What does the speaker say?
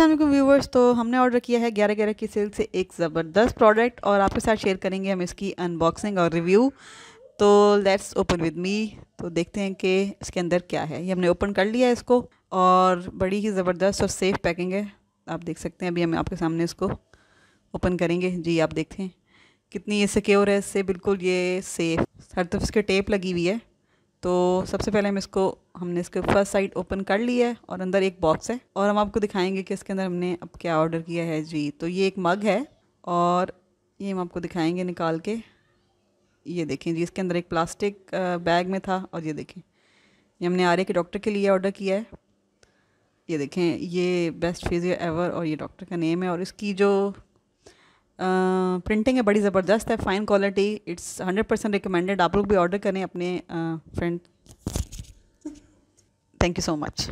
Aslam viewers तो हमने order किया है ग्यारह ग्यारह की सेल से एक ज़बरदस्त प्रोडक्ट और आपके साथ शेयर करेंगे हम इसकी अनबॉक्सिंग और रिव्यू तो लेट्स ओपन विद मी तो देखते हैं कि इसके अंदर क्या है ये हमने ओपन कर लिया है इसको और बड़ी ही ज़बरदस्त और सेफ़ पैकिंग है आप देख सकते हैं अभी हम आपके सामने इसको ओपन करेंगे जी आप देखते हैं कितनी ये सिक्योर है इससे बिल्कुल ये सेफ़ हर तरफ इसके टेप लगी हुई है तो सबसे पहले हम इसको हमने इसके फर्स्ट साइड ओपन कर लिया है और अंदर एक बॉक्स है और हम आपको दिखाएंगे कि इसके अंदर हमने अब क्या ऑर्डर किया है जी तो ये एक मग है और ये हम आपको दिखाएंगे निकाल के ये देखें जी इसके अंदर एक प्लास्टिक बैग में था और ये देखें ये हमने आर्य के डॉक्टर के लिए ऑर्डर किया है ये देखें ये बेस्ट फिजियो एवर और ये डॉक्टर का नेम है और इसकी जो प्रिंटिंग है बड़ी ज़बरदस्त है fine quality it's hundred percent recommended आप लोग भी ऑर्डर करें अपने friend thank you so much